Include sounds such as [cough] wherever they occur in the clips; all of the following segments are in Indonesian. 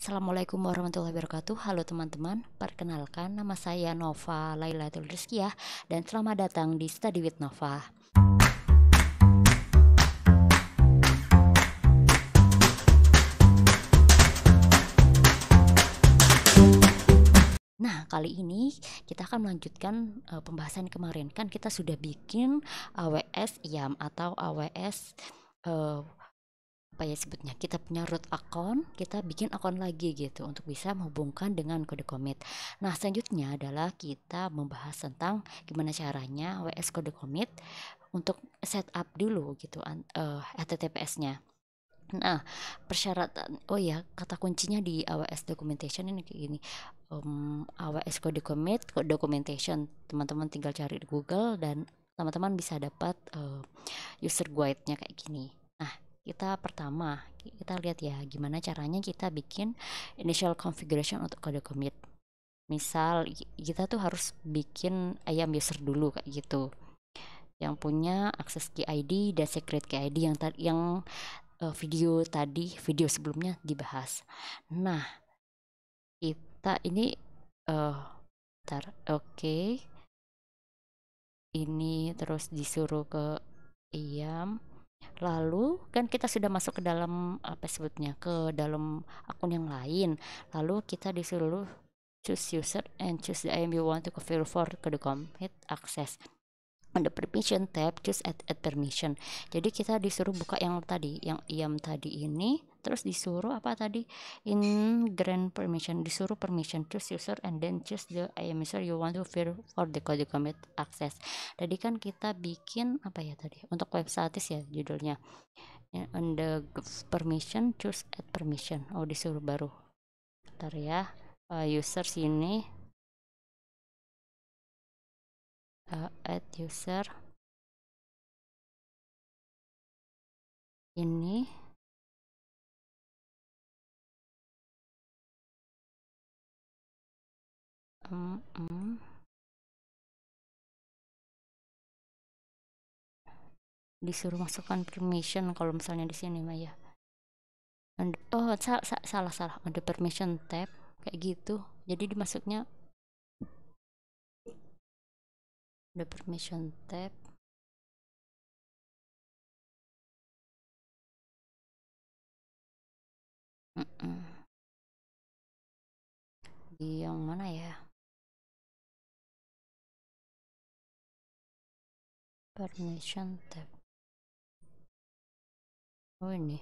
Assalamualaikum warahmatullahi wabarakatuh Halo teman-teman, perkenalkan nama saya Nova Laila Tulriskiah Dan selamat datang di Study with Nova Nah, kali ini kita akan melanjutkan uh, pembahasan kemarin Kan kita sudah bikin AWS IAM atau AWS eh, apa ya sebutnya kita punya root account kita bikin account lagi gitu untuk bisa menghubungkan dengan kode commit nah selanjutnya adalah kita membahas tentang gimana caranya WS kode commit untuk setup dulu gitu uh, eh, HTTPS-nya Nah, persyaratan oh ya, kata kuncinya di AWS documentation ini kayak gini. Um, mmm, AWS code commit code documentation. Teman-teman tinggal cari di Google dan teman-teman bisa dapat uh, user guide-nya kayak gini kita pertama kita lihat ya gimana caranya kita bikin initial configuration untuk kode commit misal kita tuh harus bikin ayam user dulu kayak gitu yang punya akses key ID dan secret key ID yang yang uh, video tadi video sebelumnya dibahas. Nah, kita ini uh, oke. Okay. Ini terus disuruh ke ayam lalu kan kita sudah masuk ke dalam apa sebutnya ke dalam akun yang lain lalu kita disuruh choose user and choose the IM you want to configure for ke the commit access on the permission tab choose add, add permission jadi kita disuruh buka yang tadi yang IAM tadi ini terus disuruh apa tadi in grant permission disuruh permission choose user and then choose the IAM user you want to fill for the code commit access tadi kan kita bikin apa ya tadi untuk web status ya judulnya ya, on the permission choose add permission oh disuruh baru ntar ya uh, user sini uh, add user ini disuruh masukkan permission kalau misalnya di sini Maya oh sa salah salah ada permission tab kayak gitu jadi dimasuknya ada permission tab mm -mm. di yang mana ya permission tab oh ini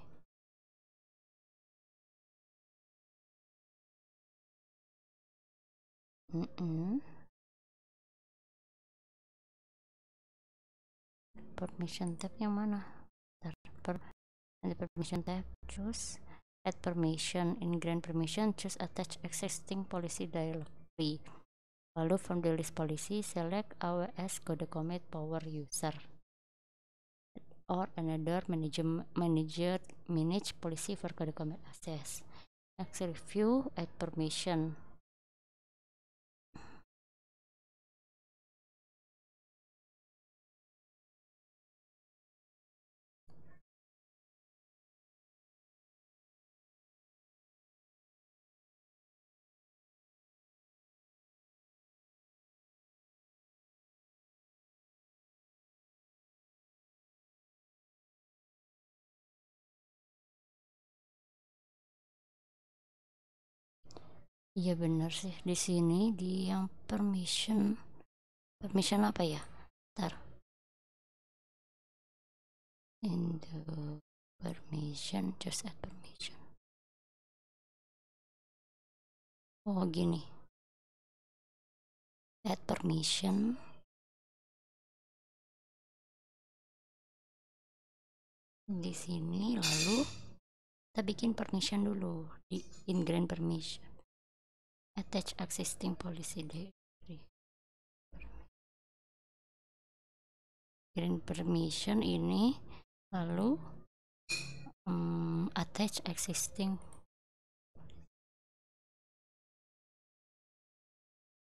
mm -mm. permission tab yang mana Bentar, per permission tab choose add permission in grant permission choose attach existing policy dialog Lalu from the list policy, select AWS Code commit power user or another manager manager manage policy for Code commit access. Next review add permission Iya benar sih di sini di yang permission permission apa ya? Ntar. In the permission just add permission. Oh gini. Add permission. Di sini lalu kita bikin permission dulu di in grand permission attach existing policy dairy print permission ini lalu um, attach existing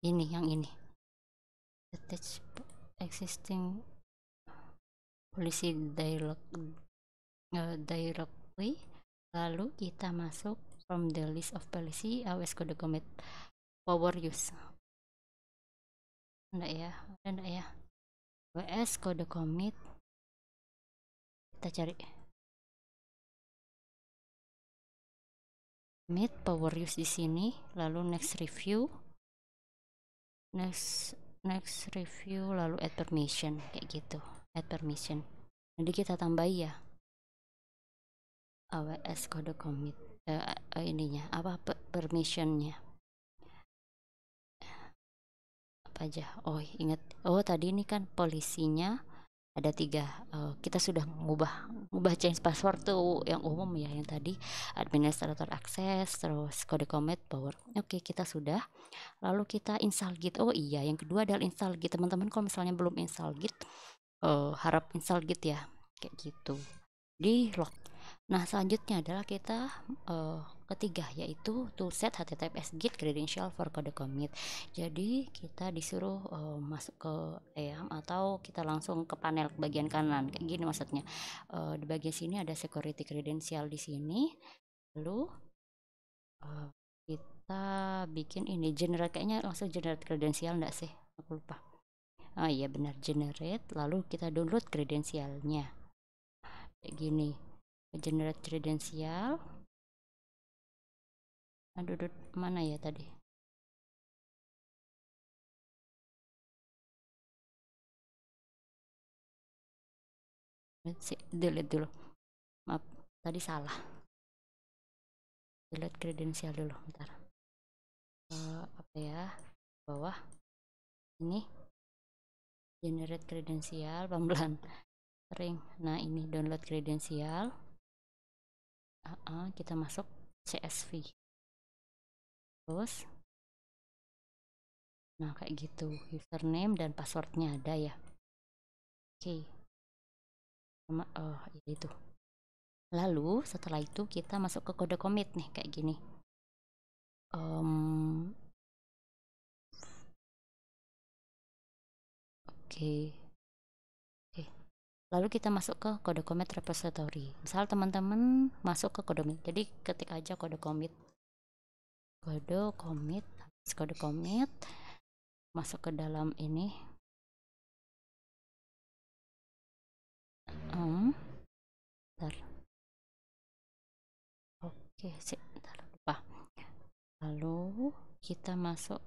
ini yang ini attach existing policy dialog uh, eh, directly lalu kita masuk from the list of policy AWS code commit power use enggak ya ada enggak ya ws code commit kita cari commit power use di sini lalu next review next next review lalu add permission kayak gitu add permission jadi kita tambahi ya aws code commit uh, ininya apa permissionnya apa aja oh ingat oh tadi ini kan polisinya ada tiga uh, kita sudah mengubah mengubah change password tuh yang umum ya yang tadi administrator akses terus kode commit power oke okay, kita sudah lalu kita install git oh iya yang kedua adalah install git teman-teman kalau misalnya belum install git uh, harap install git ya kayak gitu di lock Nah, selanjutnya adalah kita uh, ketiga yaitu toolset https git credential for code commit. Jadi, kita disuruh uh, masuk ke EAM atau kita langsung ke panel bagian kanan kayak gini maksudnya. Uh, di bagian sini ada security credential di sini. Lalu uh, kita bikin ini generate kayaknya langsung generate credential enggak sih? Aku lupa. Oh iya benar generate lalu kita download kredensialnya. Kayak gini generate kredensial aduh mana ya tadi let's see delete dulu maaf tadi salah delete kredensial dulu bentar uh, apa ya bawah ini generate kredensial pelan-pelan sering nah ini download kredensial uh -uh, kita masuk CSV terus nah kayak gitu username dan passwordnya ada ya oke sama oh ya itu lalu setelah itu kita masuk ke kode commit nih kayak gini um, oke okay lalu kita masuk ke kode commit repository misal teman-teman masuk ke kode commit jadi ketik aja kode commit kode commit kode commit masuk ke dalam ini hmm. Bentar. oke sih lupa lalu kita masuk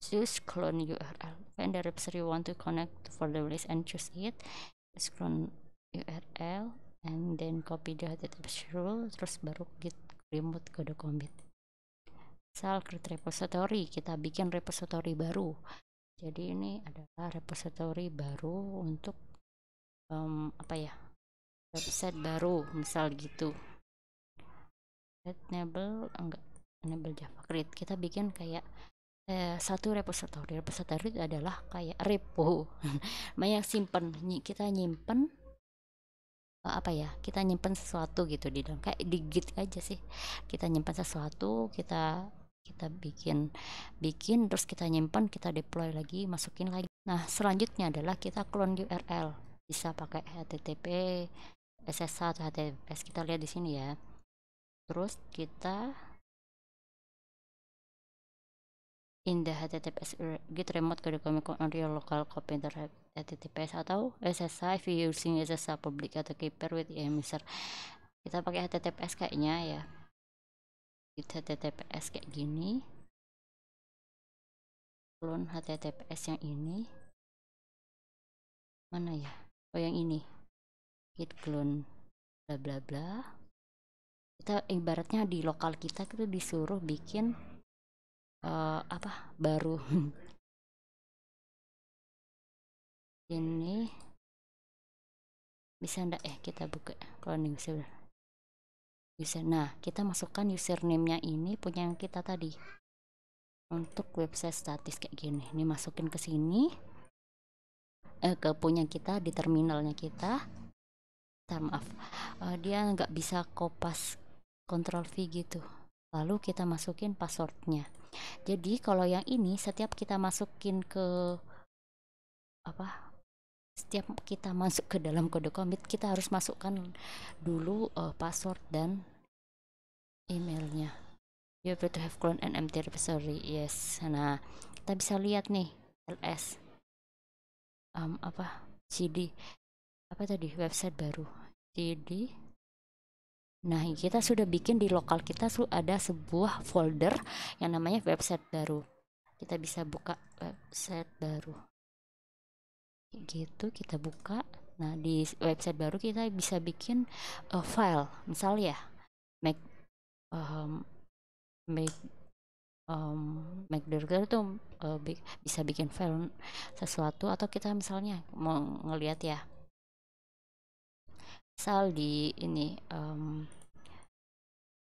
choose clone URL and the repository you want to connect for the list and choose it terus clone URL and then copy the HTTPS rule terus baru git remote kode commit misal create repository kita bikin repository baru jadi ini adalah repository baru untuk um, apa ya website baru misal gitu enable enggak enable java create kita bikin kayak eh, satu repository repository itu adalah kayak repo [laughs] yang simpen kita nyimpen eh, apa ya kita nyimpen sesuatu gitu di dalam kayak digit aja sih kita nyimpen sesuatu kita kita bikin bikin terus kita nyimpen kita deploy lagi masukin lagi nah selanjutnya adalah kita clone URL bisa pakai HTTP SSH atau HTTPS kita lihat di sini ya terus kita in the HTTPS git remote code command on your local computer HTTPS atau SSI if using SSI public atau keeper with IAM kita pakai HTTPS kayaknya ya git HTTPS kayak gini clone HTTPS yang ini mana ya oh yang ini git clone bla bla bla kita ibaratnya di lokal kita kita disuruh bikin uh, apa baru [laughs] ini bisa ndak eh kita buka cloning user user nah kita masukkan username-nya ini punya yang kita tadi untuk website statis kayak gini ini masukin ke sini eh, ke punya kita di terminalnya kita Bentar, maaf uh, dia nggak bisa kopas control V gitu lalu kita masukin passwordnya jadi kalau yang ini setiap kita masukin ke apa setiap kita masuk ke dalam kode commit kita harus masukkan dulu uh, password dan emailnya you have to have clone and empty repository yes nah kita bisa lihat nih ls um, apa cd apa tadi website baru cd Nah, kita sudah bikin di lokal kita ada sebuah folder yang namanya website baru. Kita bisa buka website baru. Gitu, kita buka. Nah, di website baru kita bisa bikin uh, file, misal ya, make um, make um, MacDurger ehm, tuh uh, bi bisa bikin file sesuatu atau kita misalnya mau ngelihat ya misal di ini um,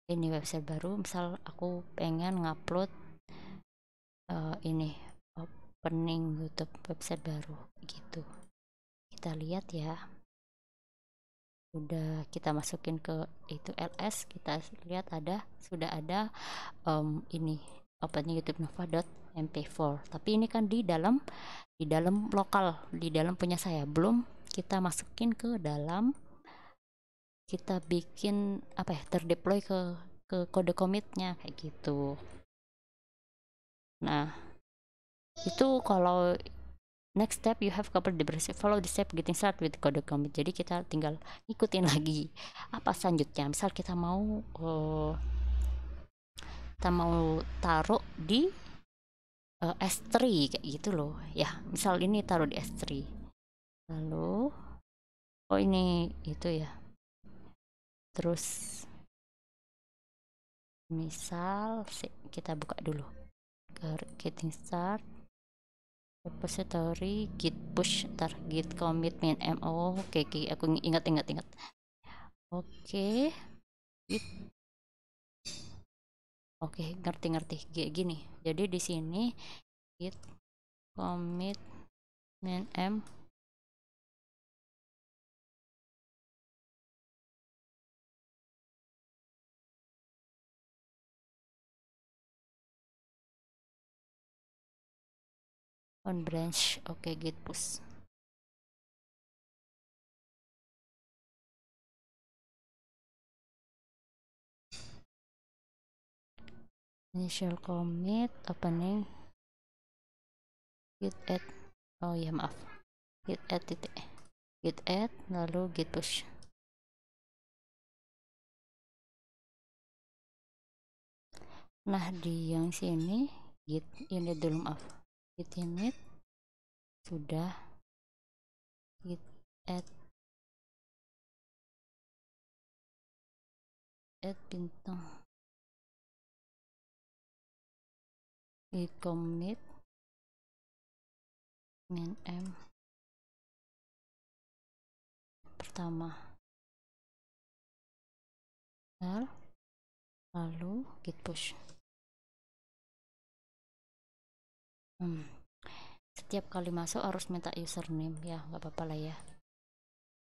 ini website baru misal aku pengen ngupload uh, ini opening YouTube website baru gitu kita lihat ya udah kita masukin ke itu ls kita lihat ada sudah ada um, ini opening youtube nova mp 4 tapi ini kan di dalam di dalam lokal di dalam punya saya belum kita masukin ke dalam kita bikin apa ya terdeploy ke ke kode commitnya kayak gitu nah itu kalau next step you have couple the basic follow the step getting start with kode commit jadi kita tinggal ikutin [laughs] lagi apa selanjutnya misal kita mau uh, kita mau taruh di uh, eh, S3 kayak gitu loh ya misal ini taruh di S3 lalu oh ini itu ya terus misal kita buka dulu getting start repository git push ntar git m mo oke okay, okay, aku ingat ingat ingat oke okay. oke okay, ngerti ngerti gini jadi di sini git commit min m on branch oke okay, git push initial commit opening git add oh ya maaf git add titik git add lalu git push nah di yang sini git ini dulu maaf git init sudah git add add bintang git commit main m pertama lalu git push hmm. setiap kali masuk harus minta username ya nggak apa-apa lah ya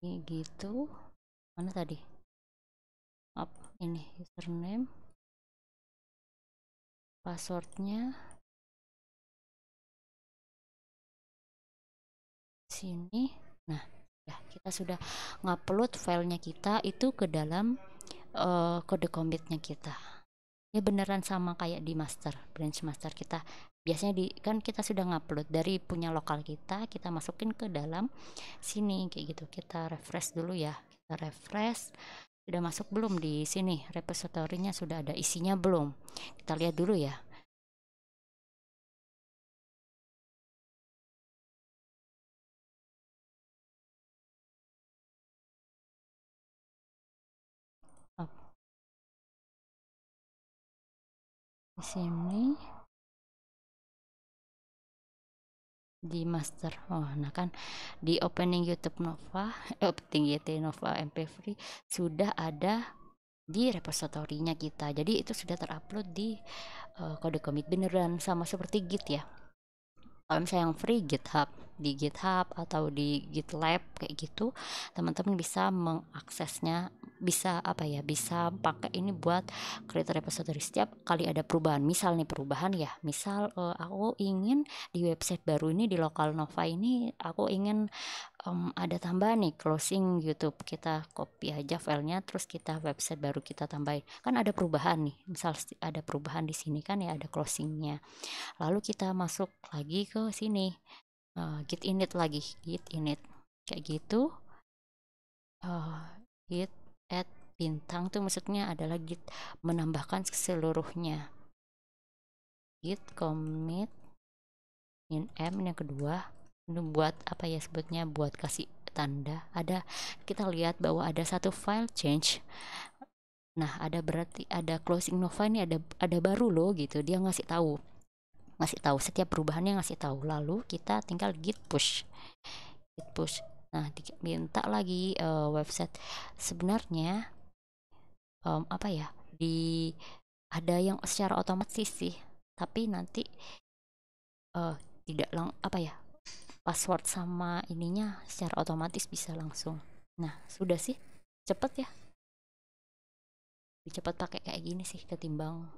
ini gitu mana tadi up ini username passwordnya sini nah ya kita sudah ngupload filenya kita itu ke dalam uh, kode commitnya kita ya beneran sama kayak di master branch master kita biasanya di kan kita sudah ngupload dari punya lokal kita kita masukin ke dalam sini kayak gitu kita refresh dulu ya kita refresh sudah masuk belum di sini repositorinya sudah ada isinya belum kita lihat dulu ya di sini di master oh nah kan di opening YouTube Nova [laughs] eh, opening YT Nova MP3 sudah ada di repositorinya kita jadi itu sudah terupload di uh, kode commit beneran sama seperti Git ya kalau misalnya yang free GitHub di GitHub atau di GitLab kayak gitu teman-teman bisa mengaksesnya bisa apa ya bisa pakai ini buat create repository setiap kali ada perubahan misal nih perubahan ya misal uh, aku ingin di website baru ini di lokal Nova ini aku ingin um, ada tambahan nih closing YouTube kita copy aja filenya terus kita website baru kita tambahin kan ada perubahan nih misal ada perubahan di sini kan ya ada closingnya lalu kita masuk lagi ke sini uh, git init lagi git init kayak gitu uh, git add bintang tuh maksudnya adalah git menambahkan seluruhnya git commit in m yang kedua buat apa ya sebutnya buat kasih tanda ada kita lihat bahwa ada satu file change nah ada berarti ada closing nova ini ada ada baru loh gitu dia ngasih tahu ngasih tahu setiap perubahannya ngasih tahu lalu kita tinggal git push git push nah minta lagi uh, website sebenarnya um, apa ya di ada yang secara otomatis sih tapi nanti uh, tidak lang apa ya password sama ininya secara otomatis bisa langsung nah sudah sih cepet ya lebih cepet pakai kayak gini sih ketimbang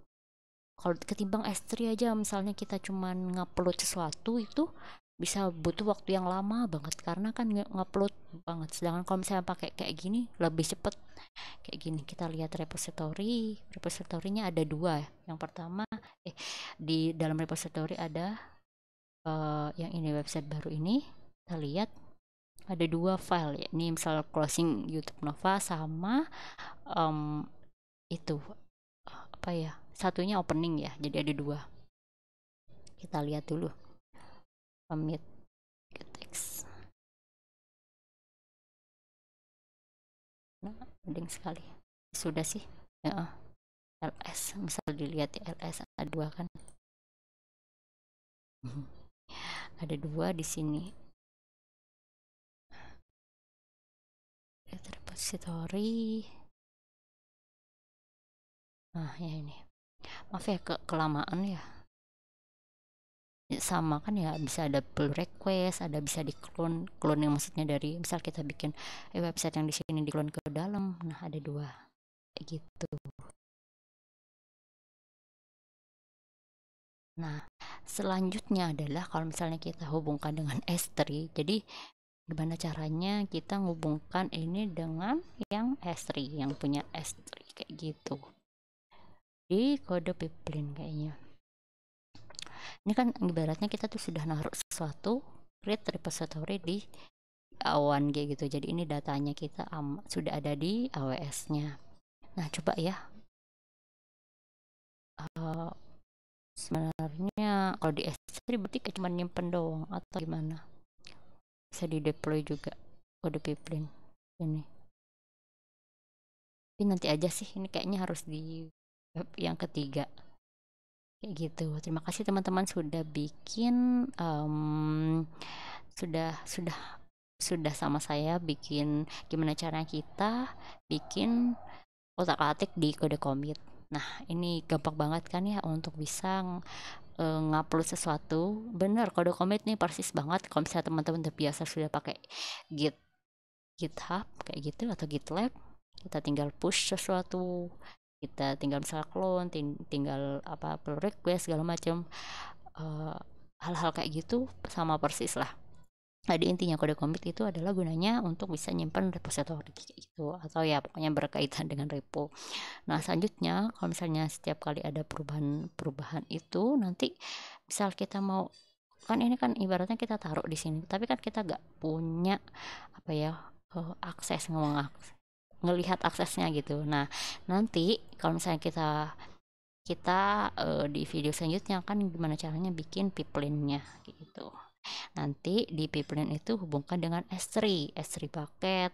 kalau ketimbang S3 aja misalnya kita cuman ngupload sesuatu itu bisa butuh waktu yang lama banget karena kan ngupload banget sedangkan kalau misalnya pakai kayak gini lebih cepet kayak gini kita lihat repository repositorinya ada dua yang pertama eh, di dalam repository ada uh, yang ini website baru ini kita lihat ada dua file ya ini misal closing YouTube Nova sama um, itu apa ya satunya opening ya jadi ada dua kita lihat dulu commit text nah, mending sekali sudah sih ya LS misal dilihat di ya, LS ada dua kan [laughs] ada dua di sini repository nah ya ini maaf ya ke kelamaan ya sama kan ya bisa ada pull request ada bisa di clone clone yang maksudnya dari misal kita bikin eh, website yang di sini di clone ke dalam nah ada dua gitu nah selanjutnya adalah kalau misalnya kita hubungkan dengan S3 jadi gimana caranya kita menghubungkan ini dengan yang S3 yang punya S3 kayak gitu di kode pipeline kayaknya ini kan ibaratnya kita tuh sudah naruh sesuatu create repository di awan kayak gitu jadi ini datanya kita um, sudah ada di AWS nya nah coba ya uh, sebenarnya kalau di S3 berarti kayak cuma nyimpen doang atau gimana bisa di deploy juga kode pipeline ini tapi nanti aja sih ini kayaknya harus di yang ketiga kayak gitu terima kasih teman-teman sudah bikin um, sudah sudah sudah sama saya bikin gimana cara kita bikin otak atik di kode commit Nah, ini gampang banget kan ya untuk bisa eh, ngupload sesuatu. Bener, kode komit nih persis banget kalau misalnya teman-teman udah biasa sudah pakai Git GitHub kayak gitu atau GitLab, kita tinggal push sesuatu, kita tinggal misalnya clone, ting tinggal apa pull request segala macam. Uh, hal-hal kayak gitu sama persis lah jadi intinya kode commit itu adalah gunanya untuk bisa nyimpan repository gitu atau ya pokoknya berkaitan dengan repo. Nah, selanjutnya kalau misalnya setiap kali ada perubahan-perubahan itu nanti misal kita mau kan ini kan ibaratnya kita taruh di sini, tapi kan kita nggak punya apa ya eh, akses ngomong ngelihat aksesnya gitu. Nah, nanti kalau misalnya kita kita uh, di video selanjutnya kan gimana caranya bikin pipeline gitu. Nanti di pipeline itu hubungkan dengan S3, S3 bucket.